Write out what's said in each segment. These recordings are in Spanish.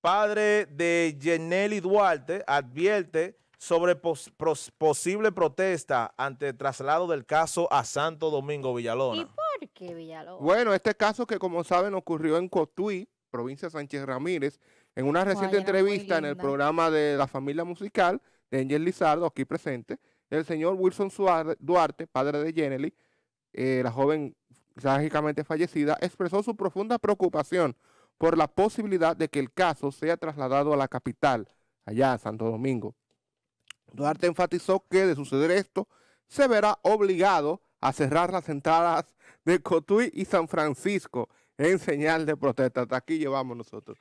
padre de Yeneli Duarte, advierte sobre posible protesta ante el traslado del caso a Santo Domingo Villalona. ¿Y por qué Villalona? Bueno, este caso que como saben ocurrió en Cotuí, provincia de Sánchez Ramírez, en una reciente entrevista en el programa de la familia musical de Angel Lizardo, aquí presente, el señor Wilson Duarte, padre de Yeneli, eh, la joven trágicamente fallecida, expresó su profunda preocupación por la posibilidad de que el caso sea trasladado a la capital, allá a Santo Domingo. Duarte enfatizó que de suceder esto, se verá obligado a cerrar las entradas de Cotuí y San Francisco en señal de protesta. Hasta aquí llevamos nosotros.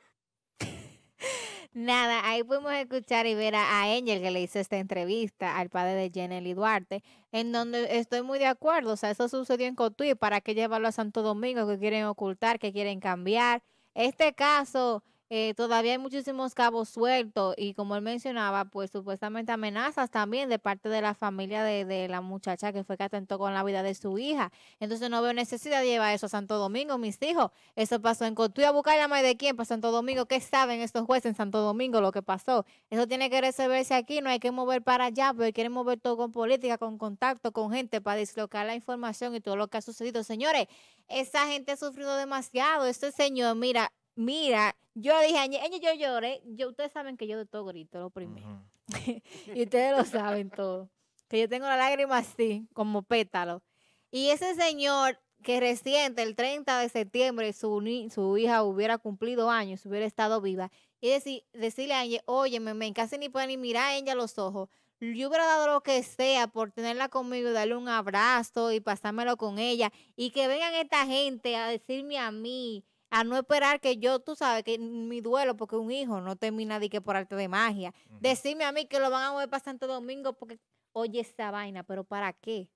Nada, ahí pudimos escuchar y ver a, Angel que le hizo esta entrevista al padre de Jenny Duarte, en donde estoy muy de acuerdo. O sea, eso sucedió en Cotuí. ¿Para qué llevarlo a Santo Domingo? Que quieren ocultar, que quieren cambiar. Este caso eh, todavía hay muchísimos cabos sueltos y como él mencionaba, pues supuestamente amenazas también de parte de la familia de, de, la muchacha que fue que atentó con la vida de su hija. Entonces no veo necesidad de llevar eso a Santo Domingo, mis hijos. Eso pasó en Cotuí a buscar la de quién para pues, Santo Domingo. ¿Qué saben estos jueces en Santo Domingo lo que pasó? Eso tiene que resolverse aquí, no hay que mover para allá, porque quieren mover todo con política, con contacto, con gente para dislocar la información y todo lo que ha sucedido. Señores, esa gente ha sufrido demasiado. Este señor, mira, Mira, yo dije, añe, yo lloré. Yo, ustedes saben que yo de todo grito, lo primero. y ustedes lo saben todo. Que yo tengo la lágrima así, como pétalo. Y ese señor que reciente, el 30 de septiembre, su, su hija hubiera cumplido años, hubiera estado viva. Y decirle a ella, oye, me casi ni puede ni mirar a ella los ojos. Yo hubiera dado lo que sea por tenerla conmigo, darle un abrazo y pasármelo con ella. Y que vengan esta gente a decirme a mí a no esperar que yo, tú sabes, que mi duelo, porque un hijo no termina de que por arte de magia. Decime a mí que lo van a mover para Santo Domingo porque oye esa vaina, pero ¿para qué?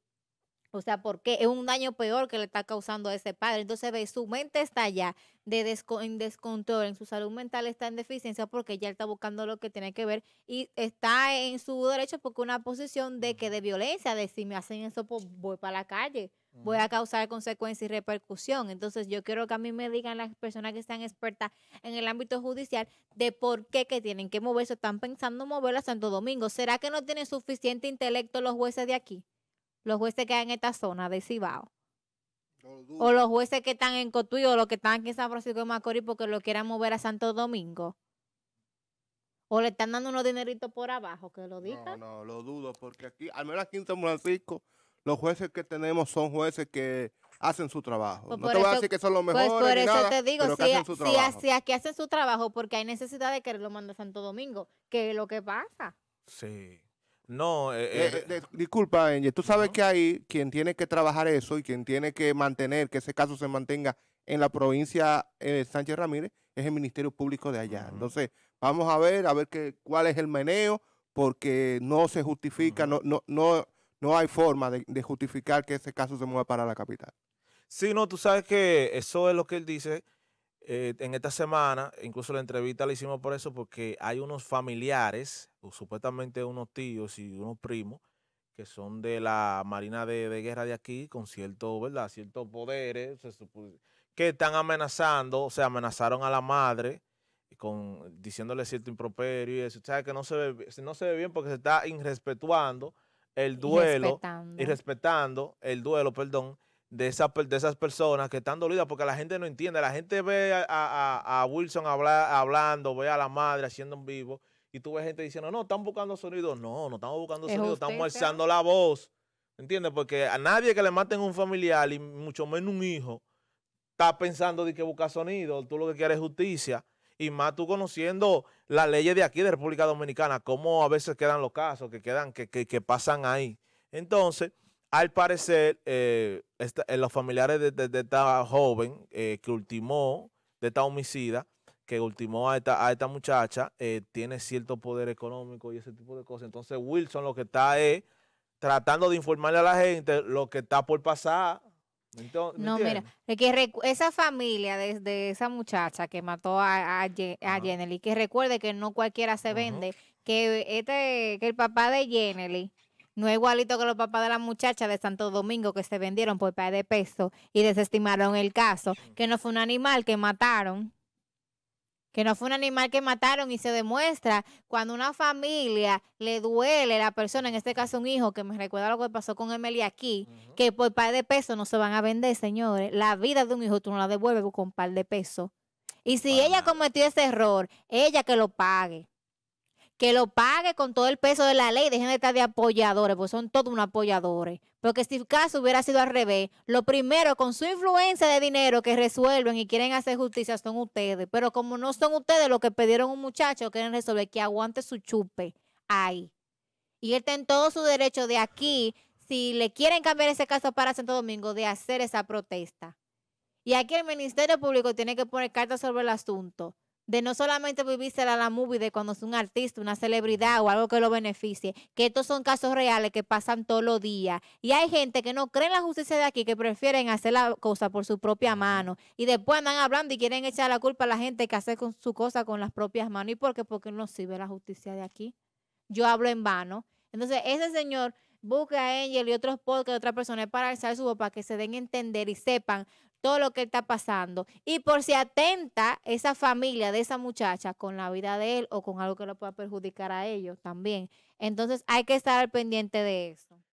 O sea, porque es un daño peor que le está causando a ese padre. Entonces, ve, su mente está ya de en descontrol, en su salud mental está en deficiencia porque ya está buscando lo que tiene que ver y está en su derecho porque una posición de que de violencia, de si me hacen eso, pues voy para la calle, voy a causar consecuencias y repercusión. Entonces, yo quiero que a mí me digan las personas que están expertas en el ámbito judicial de por qué que tienen que moverse, están pensando moverlo a Santo Domingo. ¿Será que no tienen suficiente intelecto los jueces de aquí? los jueces que hay en esta zona de Cibao. o los jueces que están en Cotuí o los que están aquí en San Francisco de Macorís porque lo quieran mover a Santo Domingo. O le están dando unos dineritos por abajo, que lo digan. No, no, lo dudo, porque aquí, al menos aquí en San Francisco, los jueces que tenemos son jueces que hacen su trabajo. Pues no te voy a decir que son los pues mejores. Pues por eso te digo, si, hacen su aquí hacen su trabajo, porque hay necesidad de que lo mande a Santo Domingo, que es lo que pasa. Sí. No, eh, eh, eh, disculpa, tú sabes que ahí quien tiene que trabajar eso y quien tiene que mantener que ese caso se mantenga en la provincia Sánchez Ramírez es el Ministerio Público de allá. Entonces, vamos a ver, a ver qué cuál es el meneo, porque no se justifica, no, no, no, no hay forma de, de justificar que ese caso se mueva para la capital. Sí, no, tú sabes que eso es lo que él dice. Eh, en esta semana, incluso la entrevista la hicimos por eso, porque hay unos familiares, supuestamente unos tíos y unos primos, que son de la Marina de, Guerra de aquí, con cierto, ¿verdad? ciertos poderes, que están amenazando, o sea, amenazaron a la madre con diciéndole cierto improperio y eso, o que no se ve, no se ve bien porque se está irrespetuando el duelo, irrespetando el duelo, perdón, de, de esas personas que están dolidas porque la gente no entiende. La gente ve a, Wilson hablando, ve a la madre haciendo en vivo y tú ves gente diciendo, no, están buscando sonido. No, no estamos buscando sonido, estamos alzando la voz. ¿Entiendes? Porque a nadie que le maten un familiar y mucho menos un hijo está pensando de que busca sonido. Tú lo que quieres es justicia. Y más tú conociendo las leyes de aquí de República Dominicana, cómo a veces quedan los casos que quedan, que pasan ahí. Entonces, al parecer, eh, esta, eh, los familiares de, de, esta joven eh, que ultimó, de esta homicida, que ultimó a esta, a esta muchacha, eh, tiene cierto poder económico y ese tipo de cosas. Entonces Wilson lo que está es tratando de informarle a la gente lo que está por pasar. no, mira, que esa familia de, esa muchacha que mató a, a, que recuerde que no cualquiera se vende, que, este, que el papá de Jenny no es igualito que los papás de la muchacha de Santo Domingo que se vendieron por par de peso y desestimaron el caso, que no fue un animal que mataron. Que no fue un animal que mataron y se demuestra cuando una familia le duele a la persona, en este caso un hijo, que me recuerda lo que pasó con Emily aquí, que por par de pesos no se van a vender, señores. La vida de un hijo tú no la devuelves con par de pesos. Y si ella cometió ese error, ella que lo pague que lo pague con todo el peso de la ley, dejen de estar de apoyadores, porque son todos unos apoyadores. Porque si el caso hubiera sido al revés, lo primero con su influencia de dinero que resuelven y quieren hacer justicia son ustedes. Pero como no son ustedes los que pidieron a un muchacho, quieren resolver que aguante su chupe ahí. Y él tiene todo su derecho de aquí, si le quieren cambiar ese caso para Santo Domingo, de hacer esa protesta. Y aquí el Ministerio Público tiene que poner cartas sobre el asunto de no solamente vivirse la, la movie de cuando es un artista, una celebridad o algo que lo beneficie, que estos son casos reales que pasan todos los días. Y hay gente que no cree en la justicia de aquí, que prefieren hacer la cosa por su propia mano. Y después andan hablando y quieren echar la culpa a la gente que hace con su cosa con las propias manos. ¿Y por qué? Porque no sirve la justicia de aquí. Yo hablo en vano. Entonces, ese señor Busque a Angel y otros podcasts de otras personas para alzar su voz para que se den a entender y sepan todo lo que está pasando. Y por si atenta esa familia de esa muchacha con la vida de él o con algo que lo pueda perjudicar a ellos también. Entonces hay que estar al pendiente de eso.